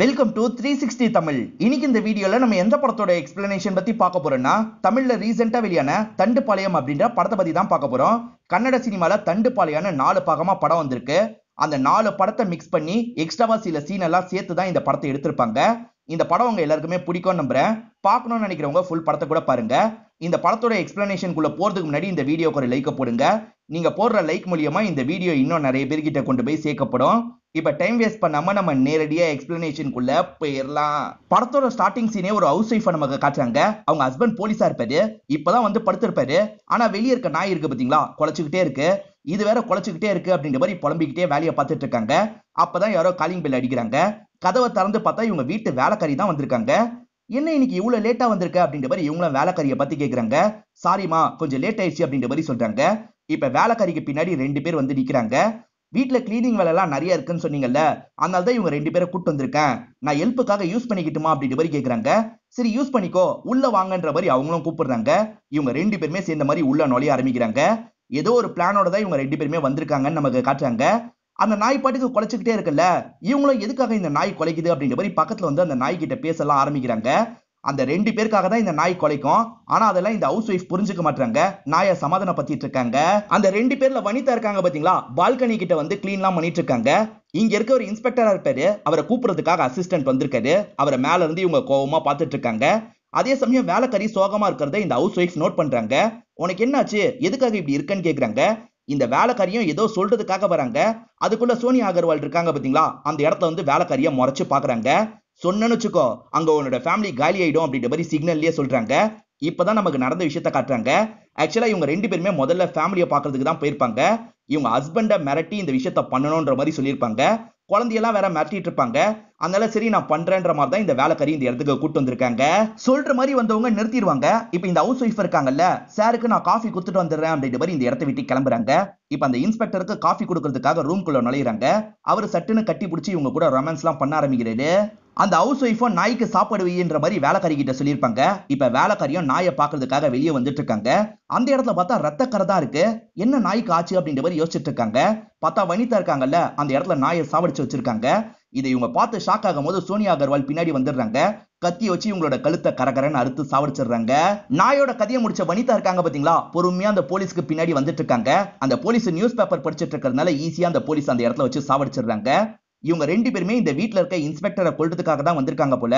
welcome to three sixty Tamil இன்னைக்கு இந்த வீடியோவில் நம்ம எந்த படத்தோட எக்ஸ்பிளனேஷன் பற்றி பார்க்க போறோம்னா தமிழில் ரீசெண்டாக வெளியான பாளையம் அப்படின்ற படத்தை பற்றி தான் பார்க்க போகிறோம் கன்னட சினிமாவில் பாளையான நாலு பாகமாக படம் வந்திருக்கு அந்த நாலு படத்தை மிக்ஸ் பண்ணி எக்ஸ்ட்ராவா சில சீன் எல்லாம் சேர்த்து தான் இந்த படத்தை எடுத்திருப்பாங்க இந்த படம் உங்க எல்லாருக்குமே பிடிக்கும் நம்புறேன் பார்க்கணும்னு நினைக்கிறவங்க ஃபுல் படத்தை கூட பாருங்க இந்த படத்தோட எக்ஸ்பிளனேஷனுக்குள்ள போறதுக்கு முன்னாடி இந்த வீடியோக்கு ஒரு லைக்கை போடுங்க நீங்க போடுற லைக் மூலியமா இந்த வீடியோ இன்னும் நிறைய பேர்கிட்ட கொண்டு போய் சேர்க்கப்படும் இப்போ டைம் வேஸ்ட் பண்ணாமல் நம்ம நேரடியாக எக்ஸ்பிளனேஷனுக்குள்ளே போயிடலாம் படத்தோட ஸ்டார்டிங் சீனே ஒரு ஹவுஸ் ஒய்ஃப் நமக்கு காட்டுறாங்க அவங்க ஹஸ்பண்ட் போலீஸாக இருப்பாரு இப்பதான் வந்து படுத்திருப்பாரு ஆனால் வெளியே இருக்க நாய் இருக்கு பார்த்தீங்களா குழச்சுக்கிட்டே இருக்கு இது வேற குழச்சுக்கிட்டே இருக்கு அப்படின்ற மாதிரி புலம்பிக்கிட்டே வேலையை பார்த்துட்டு இருக்காங்க அப்பதான் யாரோ காலிங் பெல் அடிக்கிறாங்க கதவை திறந்து பார்த்தா இவங்க வீட்டு வேலைக்காரி தான் வந்திருக்காங்க என்ன இன்னைக்கு இவ்வளோ லேட்டாக வந்திருக்க அப்படின்ற மாதிரி இவங்களும் வேலைக்காரியை பற்றி கேட்குறாங்க சாரிம்மா கொஞ்சம் லேட் ஆயிடுச்சு அப்படின்ற மாதிரி சொல்கிறாங்க இப்போ வேலைக்காரிக்கு பின்னாடி ரெண்டு பேர் வந்து நிற்கிறாங்க வீட்டில் கிளீனிங் வேலைலாம் நிறைய இருக்குன்னு சொன்னீங்கல்ல அதனால தான் இவங்க ரெண்டு பேரை கூட்டு வந்திருக்கேன் நான் ஹெல்ப்புக்காக யூஸ் பண்ணிக்கிட்டுமா அப்படின்ற மாதிரி கேட்குறாங்க சரி யூஸ் பண்ணிக்கோ உள்ள வாங்கன்ற மாதிரி அவங்களும் கூப்பிடுறாங்க இவங்க ரெண்டு பேருமே சேர்ந்த மாதிரி உள்ள நுழைய ஆரம்பிக்கிறாங்க ஏதோ ஒரு பிளானோட தான் இவங்க ரெண்டு பேருமே வந்திருக்காங்கன்னு நமக்கு காட்டுறாங்க அந்த நாய் பாட்டுக்கு குலைச்சிக்கிட்டே இருக்குல்ல இவங்களும் எதுக்காக இந்த நாய் குலைக்குது அப்படின்ற மாதிரி பக்கத்துல வந்து அந்த நாய்கிட்ட பேசலாம் ஆரம்பிக்கிறாங்க அந்த ரெண்டு பேருக்காக தான் இந்த நாய் கொலைக்கும் ஆனா அதெல்லாம் இந்த ஹவுஸ் ஒய்ஃப் புரிஞ்சுக்க மாட்டாங்க நாயை சமாதானப்படுத்திட்டு இருக்காங்க அந்த ரெண்டு பேர்ல வனிதா இருக்காங்க பாத்தீங்களா பால்கனி கிட்ட வந்து கிளீன்லாம் பண்ணிட்டு இருக்காங்க இங்க இருக்க ஒரு இன்ஸ்பெக்டரா இருப்பாரு அவரை கூப்பிடுறதுக்காக அசிஸ்டன்ட் வந்திருக்காரு அவரை மேல இருந்து இவங்க கோவமா பார்த்துட்டு இருக்காங்க அதே சமயம் கறி சோகமா இருக்கிறத இந்த ஹவுஸ் ஒய்ஃப் நோட் பண்றாங்க உனக்கு என்னாச்சு எதுக்காக இப்படி இருக்குன்னு கேக்குறாங்க இந்த வேலைக்காரியும் ஏதோ சொல்றதுக்காக வராங்க அதுக்குள்ள சோனியா அகர்வால் இருக்காங்க பாத்தீங்களா அந்த இடத்த வந்து வேலைக்காரியை முறைச்சு பாக்குறாங்க சொன்னேன்னு வச்சுக்கோ அங்க உன்னோட ஃபேமிலி காலி ஆயிடும் அப்படின்ற மாதிரி சிக்னல்லயே சொல்றாங்க இப்பதான் நமக்கு நடந்த விஷயத்த காட்டுறாங்க ஆக்சுவலா இவங்க ரெண்டு பேருமே முதல்ல ஃபேமிலியை பாக்குறதுக்கு தான் போயிருப்பாங்க இவங்க ஹஸ்பண்டை மிரட்டி இந்த விஷயத்த பண்ணணும்ன்ற மாதிரி சொல்லியிருப்பாங்க குழந்தையெல்லாம் வேற மிரட்டிட்டு இருப்பாங்க அதனால சரி நான் பண்றேன்ற மாதிரி தான் இந்த வேலைக்காரி இந்த இடத்துக்கு கூட்டு வந்திருக்காங்க சொல்ற மாதிரி வந்தவங்க நிறுத்திடுவாங்க இப்ப இந்த ஹவுஸ் ஒய்ஃப் இருக்காங்கல்ல சாருக்கு நான் காஃபி கொடுத்துட்டு வந்துடுறேன் அப்படின்ற மாதிரி இந்த இடத்த விட்டு கிளம்புறாங்க இப்ப அந்த இன்ஸ்பெக்டருக்கு காஃபி கொடுக்கறதுக்காக ரூம்குள்ள நுழையிறாங்க அவர் சட்டுன்னு கட்டி பிடிச்சி இவங்க கூட ரொமான்ஸ் எல்லாம் பண்ண ஆரம்பிக்கிறது அந்த ஹவுஸ் ஒய்ஃபும் நாய்க்கு சாப்பாடு வைன்ற மாதிரி வேலைக்காரி கிட்ட சொல்லியிருப்பாங்க இப்ப வேலைக்காரியும் நாயை பாக்குறதுக்காக வெளியே வந்துட்டு இருக்காங்க அந்த இடத்துல பார்த்தா ரத்த கரதா இருக்கு என்ன நாய்க்கு ஆச்சு அப்படின்ற மாதிரி யோசிச்சுட்டு இருக்காங்க பார்த்தா வனிதா இருக்காங்கல்ல அந்த இடத்துல நாயை சாவடிச்சு வச்சிருக்காங்க இதை இவங்க பார்த்து ஷாக் ஆகும் போது சோனியா அகர்வால் பின்னாடி வந்துடுறாங்க கத்தி வச்சு இவங்களோட கழுத்தை கரகரன்னு அறுத்து சாவடிச்சிடுறாங்க நாயோட கதையை முடிச்ச வனிதா இருக்காங்க பாத்தீங்களா பொறுமையா அந்த போலீஸ்க்கு பின்னாடி வந்துட்டு இருக்காங்க அந்த போலீஸ் நியூஸ் பேப்பர் படிச்சிட்டு இருக்கிறதுனால ஈஸியா அந்த போலீஸ் அந்த இடத்துல வச்சு சாவடிச்சிடுறாங்க இவங்க ரெண்டு பேருமே இந்த வீட்டில் இருக்க இன்ஸ்பெக்டரை கொள்றதுக்காக தான் வந்திருக்காங்க போல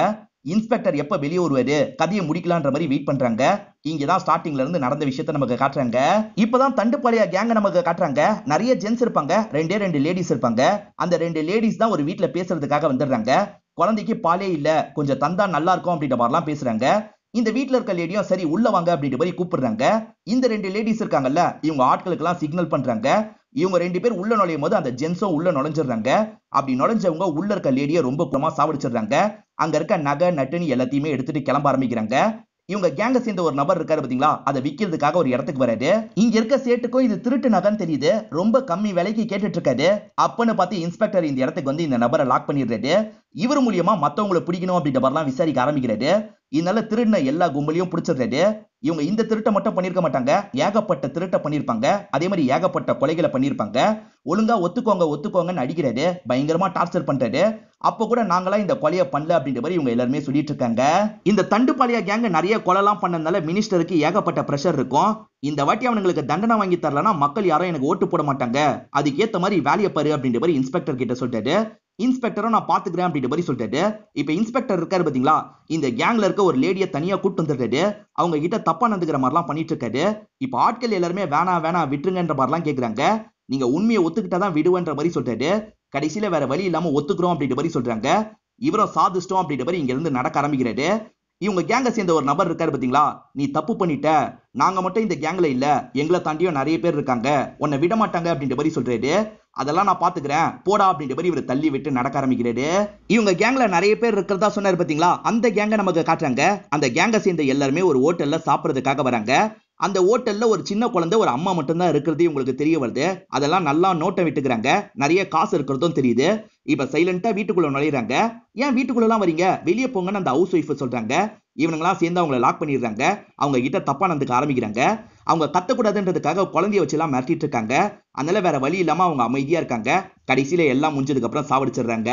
இன்ஸ்பெக்டர் எப்போ வெளியே வருவாரு கதையை முடிக்கலான்ற மாதிரி வெயிட் பண்றாங்க இங்கதான் தான் ஸ்டார்டிங்ல இருந்து நடந்த விஷயத்த நமக்கு காட்டுறாங்க இப்பதான் தண்டுப்பாளையா கேங்க நமக்கு காட்டுறாங்க நிறைய ஜென்ஸ் இருப்பாங்க ரெண்டே ரெண்டு லேடிஸ் இருப்பாங்க அந்த ரெண்டு லேடிஸ் தான் ஒரு வீட்டுல பேசுறதுக்காக வந்துடுறாங்க குழந்தைக்கு பாலே இல்ல கொஞ்சம் தந்தா நல்லா இருக்கும் அப்படின்ற மாதிரிலாம் பேசுறாங்க இந்த வீட்டுல இருக்க லேடியும் சரி உள்ள வாங்க அப்படின்ற மாதிரி கூப்பிடுறாங்க இந்த ரெண்டு லேடிஸ் இருக்காங்கல்ல இவங்க ஆட்களுக்கு எல்லாம் சிக்னல் பண்றாங்க இவங்க ரெண்டு பேர் உள்ள நுழையும் போது அந்த ஜென்ஸும் உள்ள நுழைஞ்சிடுறாங்க அப்படி நுழைஞ்சவங்க உள்ள இருக்க லேடியை ரொம்ப குறமா சாவடிச்சிடுறாங்க அங்க இருக்க நகை நட்டுன்னு எல்லாத்தையுமே எடுத்துட்டு கிளம்ப ஆரம்பிக்கிறாங்க இவங்க கேங்க சேர்ந்த ஒரு நபர் இருக்காரு பாத்தீங்களா அதை விற்கிறதுக்காக ஒரு இடத்துக்கு வராது இங்க இருக்க சேட்டுக்கும் இது திருட்டு நகைன்னு தெரியுது ரொம்ப கம்மி விலைக்கு கேட்டுட்டு இருக்காது அப்பன்னு பார்த்து இன்ஸ்பெக்டர் இந்த இடத்துக்கு வந்து இந்த நபரை லாக் பண்ணிடுறாரு இவர் மூலியமா மத்தவங்களை பிடிக்கணும் அப்படின்ற மாதிரிலாம் விசாரிக்க ஆரம்பிக்கிறாரு இதனால திருடின எல்லா கும்பலையும் பிடிச்சிருந்தது இவங்க இந்த திருட்டை மட்டும் பண்ணிருக்க மாட்டாங்க ஏகப்பட்ட திருட்டை பண்ணிருப்பாங்க அதே மாதிரி ஏகப்பட்ட கொலைகளை பண்ணிருப்பாங்க ஒழுங்கா ஒத்துக்கோங்க ஒத்துக்கோங்கன்னு அடிக்கிறது பயங்கரமா டார்ச்சர் பண்றது அப்ப கூட நாங்களாம் இந்த கொலையை பண்ணல அப்படின்ற மாதிரி இவங்க எல்லாருமே சொல்லிட்டு இருக்காங்க இந்த தண்டுப்பாளைய கேங்க நிறைய கொலைலாம் பண்ணதுனால மினிஸ்டருக்கு ஏகப்பட்ட ப்ரெஷர் இருக்கும் இந்த வாட்டி அவனுங்களுக்கு தண்டனை வாங்கி தரலன்னா மக்கள் யாரும் எனக்கு ஓட்டு போட மாட்டாங்க அதுக்கேத்த மாதிரி வேலையை பாரு அப்படின்ற மாதிரி இன்ஸ்பெக்டர் கிட்ட சொல்லிட்டாரு இன்ஸ்பெக்டரும் நான் பாத்துக்கிறேன் அப்படின்ற மாதிரி சொல்லிட்டு இப்ப இன்ஸ்பெக்டர் இருக்காரு பாத்தீங்களா இந்த கேங்ல இருக்க ஒரு லேடியை தனியா கூட்டு வந்துட்டு அவங்க கிட்ட தப்பா நடந்துக்கிற மாதிரிலாம் பண்ணிட்டு இருக்காரு இப்ப ஆட்கள் எல்லாருமே வேணா வேணா விட்டுருங்கன்ற மாதிரிலாம் கேக்குறாங்க நீங்க உண்மையை ஒத்துக்கிட்டாதான் விடுவன்ற மாதிரி சொல்லிட்டு கடைசியில வேற வழி இல்லாம ஒத்துக்கிறோம் அப்படின்ற மாதிரி சொல்றாங்க இவரும் சாதிஷ்டம் அப்படின்ற மாதிரி இங்க இருந்து நடக்க ஆரம்பிக்கிறாரு இவங்க கேங்கை சேர்ந்த ஒரு நபர் இருக்காரு பார்த்தீங்களா நீ தப்பு பண்ணிட்ட நாங்கள் மட்டும் இந்த கேங்கில் இல்லை எங்களை தாண்டியும் நிறைய பேர் இருக்காங்க உன்னை விட மாட்டாங்க அப்படின்ற மாதிரி சொல்றாரு அதெல்லாம் நான் பார்த்துக்கிறேன் போடா அப்படின்ற மாதிரி இவரை தள்ளி விட்டு நடக்க ஆரம்பிக்கிறாரு இவங்க கேங்கில் நிறைய பேர் இருக்கிறதா சொன்னார் பார்த்தீங்களா அந்த கேங்கை நமக்கு காட்டுறாங்க அந்த கேங்கை சேர்ந்த எல்லாருமே ஒரு ஹோட்டலில் சாப்பிட்றதுக்காக வராங்க அந்த ஹோட்டலில் ஒரு சின்ன குழந்தை ஒரு அம்மா மட்டும்தான் இருக்கிறது உங்களுக்கு தெரிய வருது அதெல்லாம் நல்லா நோட்டை விட்டுக்கிறாங்க நிறைய காசு இருக்கிறதும் தெரியுது இப்ப சைலண்டா வீட்டுக்குள்ள நுழையிறாங்க ஏன் வீட்டுக்குள்ள எல்லாம் வரீங்க வெளியே போங்கன்னு அந்த ஹவுஸ் ஒய்ஃப் சொல்றாங்க இவனுங்களாம் சேர்ந்து அவங்களை லாக் பண்ணிடுறாங்க அவங்க கிட்ட தப்பா நடந்துக்க ஆரம்பிக்கிறாங்க அவங்க கத்தக்கூடாதுன்றதுக்காக குழந்தைய வச்சு எல்லாம் மிரட்டிட்டு இருக்காங்க அதனால வேற வழி இல்லாம அவங்க அமைதியா இருக்காங்க கடைசியில எல்லாம் முடிஞ்சதுக்கு அப்புறம் சாவடிச்சிடுறாங்க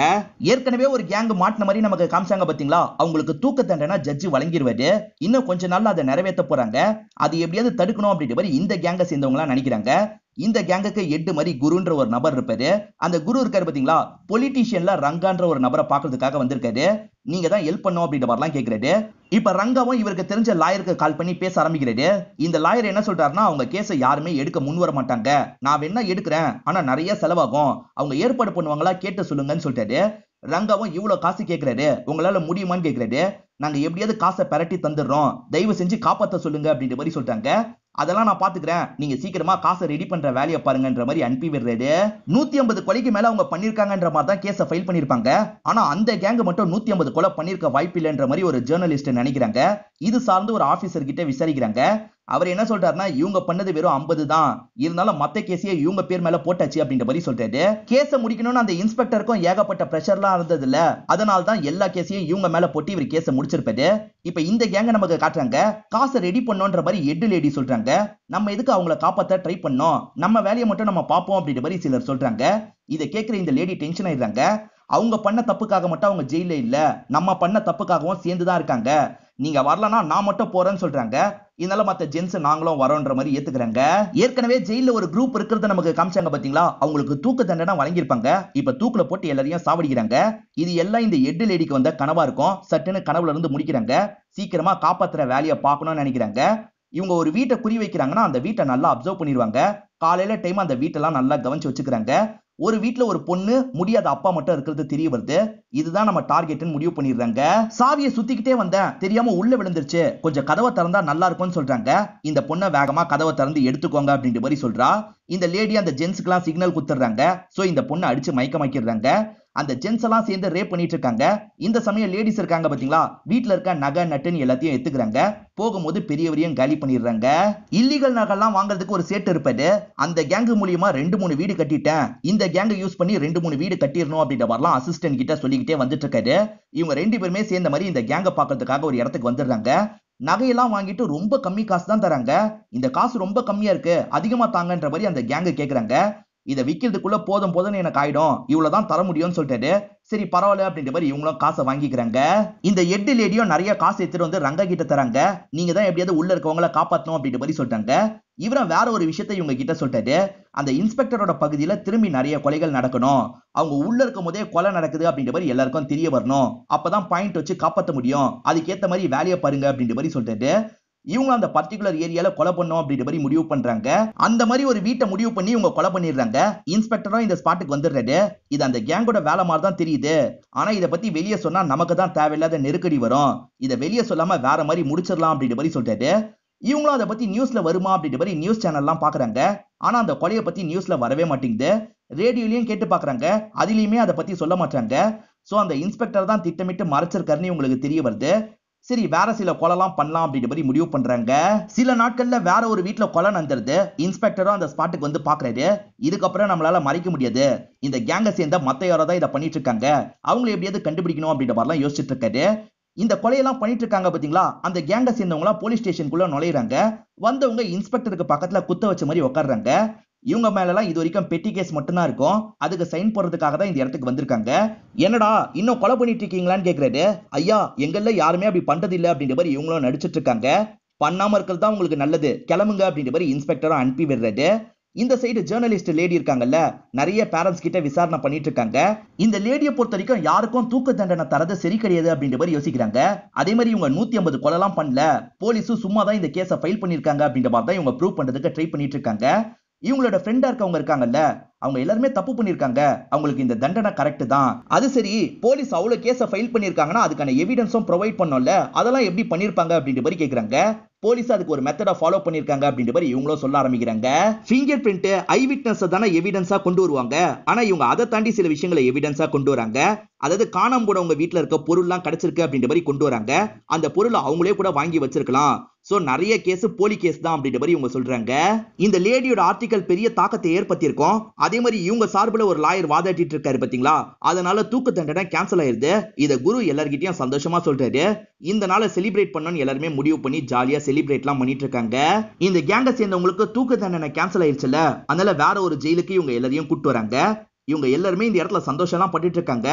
ஏற்கனவே ஒரு கேங் மாட்டின மாதிரி நமக்கு காமிச்சாங்க பாத்தீங்களா அவங்களுக்கு தூக்க தண்டனா ஜட்ஜி வழங்கிடுவாரு இன்னும் கொஞ்ச நாள் அதை நிறைவேற்ற போறாங்க அது எப்படியாவது தடுக்கணும் அப்படின்ற மாதிரி இந்த கேங்க சேர்ந்தவங்க நினைக்கிறாங்க இந்த கேங்குக்கு எட்டு மாதிரி குருன்ற ஒரு நபர் இருப்பாரு அந்த குரு இருக்காரு பாத்தீங்களா பொலிட்டீஷியன்ல ரங்கான்ற ஒரு நபரை பாக்குறதுக்காக வந்திருக்காரு நீங்க தான் ஹெல்ப் பண்ணும் அப்படின்ற மாதிரிலாம் கேட்கிறாரு இப்ப ரங்காவும் இவருக்கு தெரிஞ்ச லாயருக்கு கால் பண்ணி பேச ஆரம்பிக்கிறாரு இந்த லாயர் என்ன சொல்றாருன்னா அவங்க கேஸை யாருமே எடுக்க முன் வர மாட்டாங்க நான் வேணா எடுக்கிறேன் ஆனா நிறைய செலவாகும் அவங்க ஏற்பாடு பண்ணுவாங்களா கேட்டு சொல்லுங்கன்னு சொல்லிட்டாரு ரங்காவும் இவ்வளவு காசு கேட்கிறாரு உங்களால முடியுமான்னு கேட்கிறாரு நாங்க எப்படியாவது காசை பரட்டி தந்துடுறோம் தயவு செஞ்சு காப்பாத்த சொல்லுங்க அப்படின்ற மாதிரி சொல்லிட்டாங்க அதெல்லாம் நான் பாத்துக்கிறேன் நீங்க சீக்கிரமா காசை ரெடி பண்ற வேலையை பாருங்கன்ற மாதிரி அனுப்பி விடுறது நூத்தி ஐம்பது கொலைக்கு மேல அவங்க பண்ணிருக்காங்கன்ற மாதிரி தான் கேஸ ஃபைல் பண்ணிருப்பாங்க ஆனா அந்த கேங்க மட்டும் நூத்தி ஐம்பது கொலை பண்ணிருக்க வாய்ப்பு இல்லைன்ற மாதிரி ஒரு ஜேர்னலிஸ்ட் நினைக்கிறாங்க இது சார்ந்து ஒரு ஆபீசர் கிட்ட விசாரிக்கிறாங்க அவர் என்ன சொல்றாருன்னா இவங்க பண்ணது வெறும் ஐம்பது தான் இருந்தாலும் மத்த கேசியை இவங்க பேர் மேல போட்டாச்சு அப்படின்ற மாதிரி சொல்றாரு கேஸை முடிக்கணும்னு அந்த இன்ஸ்பெக்டருக்கும் ஏகப்பட்ட ப்ரெஷர்லாம் இருந்தது இல்ல அதனால தான் எல்லா கேசியும் இவங்க மேல போட்டு இவர் கேஸை முடிச்சிருப்பாரு இப்ப இந்த கேங்க நமக்கு காட்டுறாங்க காசை ரெடி பண்ணோன்ற மாதிரி எட்டு லேடி சொல்றாங்க நம்ம எதுக்கு அவங்கள காப்பாத்த ட்ரை பண்ணோம் நம்ம வேலையை மட்டும் நம்ம பார்ப்போம் அப்படின்ற மாதிரி சிலர் சொல்றாங்க இதை கேட்கிற இந்த லேடி டென்ஷன் ஆயிடுறாங்க அவங்க பண்ண தப்புக்காக மட்டும் அவங்க ஜெயில இல்ல நம்ம பண்ண தப்புக்காகவும் சேர்ந்து தான் இருக்காங்க நீங்க வரலன்னா நான் மட்டும் போறேன்னு சொல்றாங்க இதனால மத்த ஜென்ஸ் நாங்களும் வரோன்ற மாதிரி ஏத்துக்கிறாங்க ஏற்கனவே ஜெயில ஒரு குரூப் இருக்கிறத நமக்கு காமிச்சாங்க பாத்தீங்களா அவங்களுக்கு தூக்கு தண்டனை வழங்கியிருப்பாங்க இப்ப தூக்குல போட்டு எல்லாரையும் சாவடிக்கிறாங்க இது எல்லாம் இந்த எட்டு லேடிக்கு வந்த கனவா இருக்கும் சட்டுன்னு கனவுல இருந்து முடிக்கிறாங்க சீக்கிரமா காப்பாத்துற வேலையை பார்க்கணும்னு நினைக்கிறாங்க இவங்க ஒரு வீட்டை குறி வைக்கிறாங்கன்னா அந்த வீட்டை நல்லா அப்சர்வ் பண்ணிடுவாங்க காலையில டைம் அந்த வீட்டெல்லாம் நல்லா கவனிச்சு வச்சுக்கிறாங்க ஒரு வீட்டுல ஒரு பொண்ணு முடியாத அப்பா மட்டும் இருக்கிறது தெரிய வருது இதுதான் நம்ம டார்கெட்னு முடிவு பண்ணிடுறாங்க சாவியை சுத்திக்கிட்டே வந்தேன் தெரியாம உள்ள விழுந்துருச்சு கொஞ்சம் கதவை திறந்தா நல்லா இருக்கும்னு சொல்றாங்க இந்த பொண்ணை வேகமா கதவை திறந்து எடுத்துக்கோங்க அப்படின்ற மாதிரி சொல்றா இந்த லேடி அந்த எல்லாம் சிக்னல் குத்துறாங்க ஸோ இந்த பொண்ணை அடிச்சு மயக்கமாக்கிடுறாங்க அந்த ஜென்ஸ் எல்லாம் சேர்ந்து ரேப் பண்ணிட்டு இருக்காங்க இந்த சமயம் லேடிஸ் இருக்காங்க பாத்தீங்களா வீட்டுல இருக்க நகை நட்டுன்னு எல்லாத்தையும் எடுத்துக்கிறாங்க போகும்போது பெரியவரையும் காலி பண்ணிடுறாங்க இல்லீகல் நகைலாம் வாங்குறதுக்கு ஒரு சேட்டு இருப்பாரு அந்த கேங்கு மூலியமா ரெண்டு மூணு வீடு கட்டிட்டேன் இந்த கேங்கை யூஸ் பண்ணி ரெண்டு மூணு வீடு கட்டிடணும் அப்படின்ற மாதிரிலாம் அசிஸ்டன்ட் கிட்ட சொல்லிக்கிட்டே வந்துட்டு இருக்காரு இவங்க ரெண்டு பேருமே சேர்ந்த மாதிரி இந்த கேங்கை பாக்குறதுக்காக ஒரு இடத்துக்கு வந்துடுறாங்க நகையெல்லாம் வாங்கிட்டு ரொம்ப கம்மி காசு தான் தராங்க இந்த காசு ரொம்ப கம்மியா இருக்கு அதிகமா தாங்கன்ற மாதிரி அந்த கேங்கு கேக்குறாங்க இதை விக்கிறதுக்குள்ள போதும் போதும்னு எனக்கு ஆயிடும் இவ்வளவுதான் தர முடியும்னு சொல்லிட்டு சரி பரவாயில்ல அப்படின்ற மாதிரி இவங்களும் காசை வாங்கிக்கிறாங்க இந்த எட்டு லேடியும் நிறைய காசு எடுத்துட்டு வந்து ரங்க கிட்ட தராங்க நீங்க தான் எப்படியாவது உள்ள இருக்கவங்களை காப்பாற்றணும் அப்படின்ற மாதிரி சொல்லிட்டாங்க இவரும் வேற ஒரு விஷயத்த இவங்க கிட்ட சொல்லிட்டாரு அந்த இன்ஸ்பெக்டரோட பகுதியில திரும்பி நிறைய கொலைகள் நடக்கணும் அவங்க உள்ள இருக்கும் போதே கொலை நடக்குது அப்படின்ற மாதிரி எல்லாருக்கும் தெரிய வரணும் அப்பதான் பாயிண்ட் வச்சு காப்பாற்ற முடியும் அதுக்கேற்ற மாதிரி வேலையை பாருங்க அப்படின்ற மாதிரி சொல்லிட்டு இவங்க அந்த பர்டிகுலர் ஏரியால கொலை பண்ணும் அப்படின்ற மாதிரி முடிவு பண்றாங்க அந்த மாதிரி ஒரு வீட்டை முடிவு பண்ணி இவங்க கொலை பண்ணிடுறாங்க இன்ஸ்பெக்டரும் இந்த ஸ்பாட்டுக்கு வந்துடுறாரு இது அந்த கேங்கோட வேலை மாதிரி தான் தெரியுது ஆனா இதை பத்தி வெளியே சொன்னா நமக்கு தான் தேவையில்லாத நெருக்கடி வரும் இதை வெளியே சொல்லாம வேற மாதிரி முடிச்சிடலாம் அப்படின்ற மாதிரி சொல்லிட்டு இவங்களும் அதை பத்தி நியூஸ்ல வருமா அப்படின்ற மாதிரி நியூஸ் சேனல்லாம் பாக்குறாங்க ஆனா அந்த கொலையை பத்தி நியூஸ்ல வரவே மாட்டேங்குது ரேடியோலயும் கேட்டு பாக்குறாங்க அதுலயுமே அதை பத்தி சொல்ல மாட்டாங்க சோ அந்த இன்ஸ்பெக்டர் தான் திட்டமிட்டு மறைச்சிருக்காருன்னு இவங்களுக்கு தெரிய வருது சரி வேற சில கொலைலாம் பண்ணலாம் அப்படின்ற மாதிரி முடிவு பண்றாங்க சில நாட்கள்ல வேற ஒரு வீட்டுல கொலை நடந்துருது இன்ஸ்பெக்டரும் அந்த ஸ்பாட்டுக்கு வந்து பாக்குறாரு இதுக்கப்புறம் நம்மளால மறைக்க முடியாது இந்த கேங்க சேர்ந்த மத்த யாரோ தான் இதை பண்ணிட்டு இருக்காங்க அவங்களை எப்படியாவது கண்டுபிடிக்கணும் அப்படின்ற மாதிரிலாம் யோசிச்சுட்டு இருக்காரு இந்த கொலையெல்லாம் பண்ணிட்டு இருக்காங்க பாத்தீங்களா அந்த கேங்க சேர்ந்தவங்களாம் போலீஸ் ஸ்டேஷனுக்குள்ள நுழையிறாங்க வந்தவங்க இன்ஸ்பெக்டருக்கு பக்கத்துல குத்த வச்ச மாதிரி உட்காடுறாங்க இவங்க மேலலாம் இது வரைக்கும் பெட்டி கேஸ் மட்டும்தான் இருக்கும் அதுக்கு சைன் போடுறதுக்காக தான் இந்த இடத்துக்கு வந்திருக்காங்க என்னடா இன்னும் கொலை பண்ணிட்டு இருக்கீங்களான்னு கேக்குறாரு ஐயா எங்கல்ல யாருமே அப்படி பண்றது இல்ல அப்படின்ற மாதிரி இவங்களும் நடிச்சிட்டு இருக்காங்க பண்ணாம இருக்கிறது தான் உங்களுக்கு நல்லது கிளம்புங்க அப்படின்ற மாதிரி இன்ஸ்பெக்டரும் அனுப்பி விடுறாரு இந்த சைடு ஜேர்னலிஸ்ட் லேடி இருக்காங்கல்ல நிறைய பேரண்ட்ஸ் கிட்ட விசாரணை பண்ணிட்டு இருக்காங்க இந்த லேடியை பொறுத்த வரைக்கும் யாருக்கும் தூக்கு தண்டனை தரது சரி கிடையாது அப்படின்ற மாதிரி யோசிக்கிறாங்க அதே மாதிரி இவங்க நூத்தி ஐம்பது எல்லாம் பண்ணல போலீஸும் சும்மா தான் இந்த கேஸை ஃபைல் பண்ணிருக்காங்க அப்படின்ற மாதிரி தான் இவங்க ப்ரூவ் பண்றதுக்கு ட்ரை பண்ணிட்டு இருக்காங்க இவங்களோட ஃப்ரெண்டா இருக்கவங்க இருக்காங்கல்ல அவங்க எல்லாருமே தப்பு பண்ணியிருக்காங்க அவங்களுக்கு இந்த தண்டனை கரெக்ட் தான் அது சரி போலீஸ் அவ்வளோ கேஸை ஃபைல் பண்ணியிருக்காங்கன்னா அதுக்கான எவிடன்ஸும் ப்ரொவைட் பண்ணோம்ல அதெல்லாம் எப்படி பண்ணியிருப்பாங்க அப்படின்ற மாதிரி கேட்குறாங்க போலீஸ் அதுக்கு ஒரு மெத்தடா ஃபாலோ பண்ணியிருக்காங்க அப்படின்ற மாதிரி இவங்களும் சொல்ல ஆரம்பிக்கிறாங்க ஃபிங்கர் பிரிண்ட் ஐ விட்னஸ் தானே எவிடன்ஸாக கொண்டு வருவாங்க ஆனால் இவங்க அதை தாண்டி சில விஷயங்களை எவிடன்ஸாக கொண்டு வராங்க அதாவது காணாம கூட உங்க வீட்டில் இருக்க பொருள்லாம் கிடைச்சிருக்கு அப்படின்ற மாதிரி கொண்டு வராங்க அந்த பொருளை அவங்களே கூட வாங்கி வச்சிருக்கலாம் ஸோ நிறைய கேஸ் போலி கேஸ் தான் அப்படின்ற மாதிரி இவங்க சொல்றாங்க இந்த லேடியோட ஆர்டிகல் பெரிய தாக்கத்தை ஏற்படுத்தியிருக்கோம் அதே மாதிரி இவங்க சார்பில் ஒரு லாயர் வாதாட்டிட்டு இருக்காரு பார்த்தீங்களா அதனால தூக்கு தண்டனை கேன்சல் ஆயிருது இதை குரு எல்லார்கிட்டயும் சந்தோஷமா சொல்றாரு இந்த நாளை செலிப்ரேட் பண்ணணும்னு எல்லாருமே முடிவு பண்ணி ஜாலியா செலிப்ரேட்லாம் பண்ணிட்டு இருக்காங்க இந்த கேங்கை சேர்ந்தவங்களுக்கு தூக்கு தண்டனை கேன்சல் ஆயிருச்சுல அதனால வேற ஒரு ஜெயிலுக்கு இவங்க எல்லாரையும் கூட்டு வராங்க இவங்க எல்லாருமே இந்த இடத்துல சந்தோஷம் எல்லாம் பட்டுட்டு இருக்காங்க